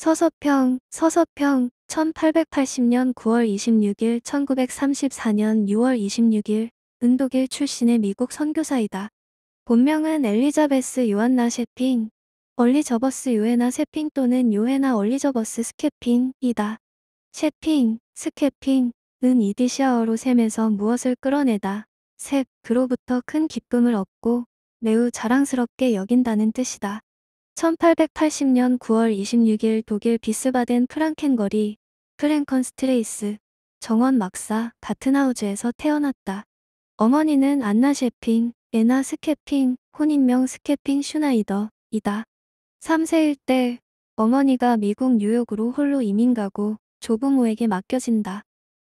서서평, 서서평, 1880년 9월 26일 1934년 6월 26일 은독일 출신의 미국 선교사이다. 본명은 엘리자베스 요한나 셰핑 얼리저버스 요에나 셰핑 또는 요에나 얼리저버스 스케핑이다셰핑스케핑은 이디시아어로 샘에서 무엇을 끌어내다, 셉, 그로부터 큰 기쁨을 얻고 매우 자랑스럽게 여긴다는 뜻이다. 1880년 9월 26일 독일 비스바덴 프랑켄거리 프랭컨스트레이스 정원 막사 가트나우즈에서 태어났다. 어머니는 안나 셰핑, 에나 스케핑, 혼인명 스케핑 슈나이더이다. 3세일 때 어머니가 미국 뉴욕으로 홀로 이민 가고 조부모에게 맡겨진다.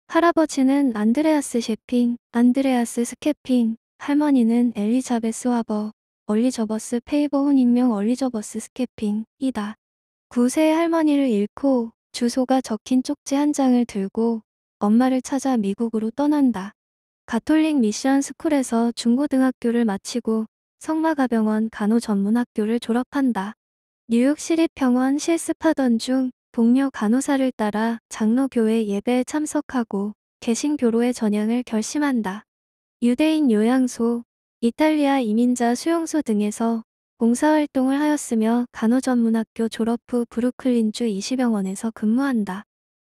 할아버지는 안드레아스 셰핑, 안드레아스 스케핑, 할머니는 엘리자베스 화버, 얼리저버스 페이버훈 인명 얼리저버스 스케핑이다 9세의 할머니를 잃고 주소가 적힌 쪽지 한 장을 들고 엄마를 찾아 미국으로 떠난다. 가톨릭 미션 스쿨에서 중고등학교를 마치고 성마가병원 간호전문학교를 졸업한다. 뉴욕시립병원 실습하던 중 동료 간호사를 따라 장로교회 예배에 참석하고 개신교로의 전향을 결심한다. 유대인 요양소 이탈리아 이민자 수용소 등에서 봉사활동을 하였으며 간호전문학교 졸업 후 브루클린주 이시병원에서 근무한다.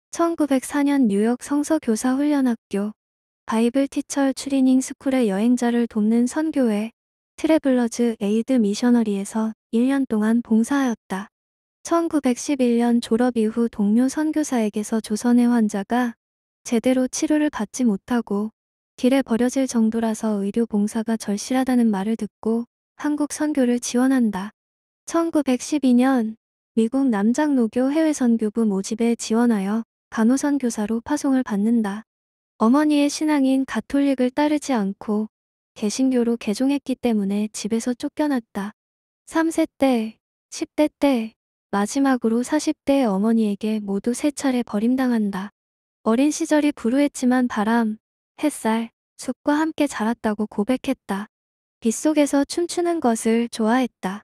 1904년 뉴욕 성서교사훈련학교 바이블 티처 추리닝 스쿨의 여행자를 돕는 선교회 트래블러즈 에이드 미셔너리에서 1년 동안 봉사하였다. 1911년 졸업 이후 동료 선교사에게서 조선의 환자가 제대로 치료를 받지 못하고 길에 버려질 정도라서 의료 봉사가 절실하다는 말을 듣고 한국 선교를 지원한다. 1912년 미국 남장노교 해외선교부 모집에 지원하여 간호선교사로 파송을 받는다. 어머니의 신앙인 가톨릭을 따르지 않고 개신교로 개종했기 때문에 집에서 쫓겨났다. 3세 때, 10대 때, 마지막으로 40대의 어머니에게 모두 세 차례 버림당한다. 어린 시절이 불우했지만 바람, 햇살, 죽과 함께 자랐다고 고백했다. 빗속에서 춤추는 것을 좋아했다.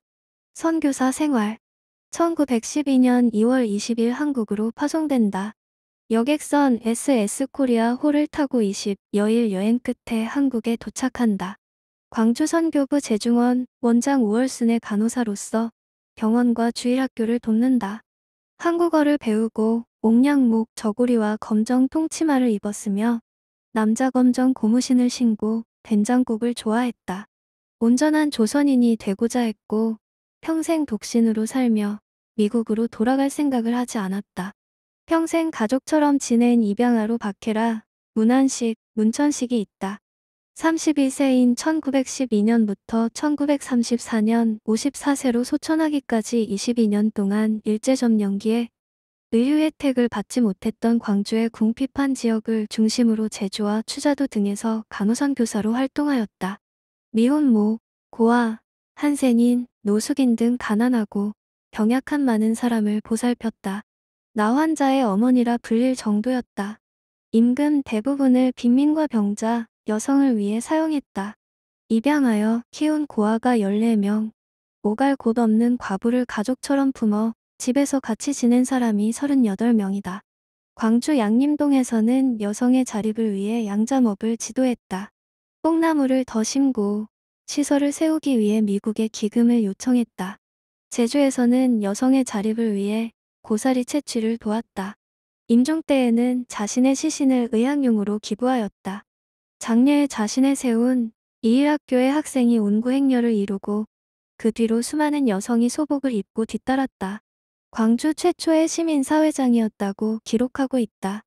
선교사 생활 1912년 2월 20일 한국으로 파송된다. 여객선 SS 코리아 호를 타고 20여일 여행 끝에 한국에 도착한다. 광주선교부 재중원 원장 우월순의 간호사로서 병원과 주일학교를 돕는다. 한국어를 배우고 옥양목 저고리와 검정 통치마를 입었으며 남자 검정 고무신을 신고 된장국을 좋아했다. 온전한 조선인이 되고자 했고 평생 독신으로 살며 미국으로 돌아갈 생각을 하지 않았다. 평생 가족처럼 지낸 입양아로 박해라, 문안식, 문천식이 있다. 31세인 1912년부터 1934년 54세로 소천하기까지 22년 동안 일제점령기에 의회 혜택을 받지 못했던 광주의 궁핍한 지역을 중심으로 제주와 추자도 등에서 간호선 교사로 활동하였다. 미혼모, 고아, 한센인, 노숙인 등 가난하고 병약한 많은 사람을 보살폈다. 나 환자의 어머니라 불릴 정도였다. 임금 대부분을 빈민과 병자, 여성을 위해 사용했다. 입양하여 키운 고아가 14명, 오갈 곳 없는 과부를 가족처럼 품어 집에서 같이 지낸 사람이 38명이다. 광주 양림동에서는 여성의 자립을 위해 양자업을 지도했다. 뽕나무를 더 심고 시설을 세우기 위해 미국에 기금을 요청했다. 제주에서는 여성의 자립을 위해 고사리 채취를 도왔다. 임종 때에는 자신의 시신을 의학용으로 기부하였다. 장례에 자신의 세운 이일학교의 학생이 온구 행렬을 이루고 그 뒤로 수많은 여성이 소복을 입고 뒤따랐다. 광주 최초의 시민사회장이었다고 기록하고 있다.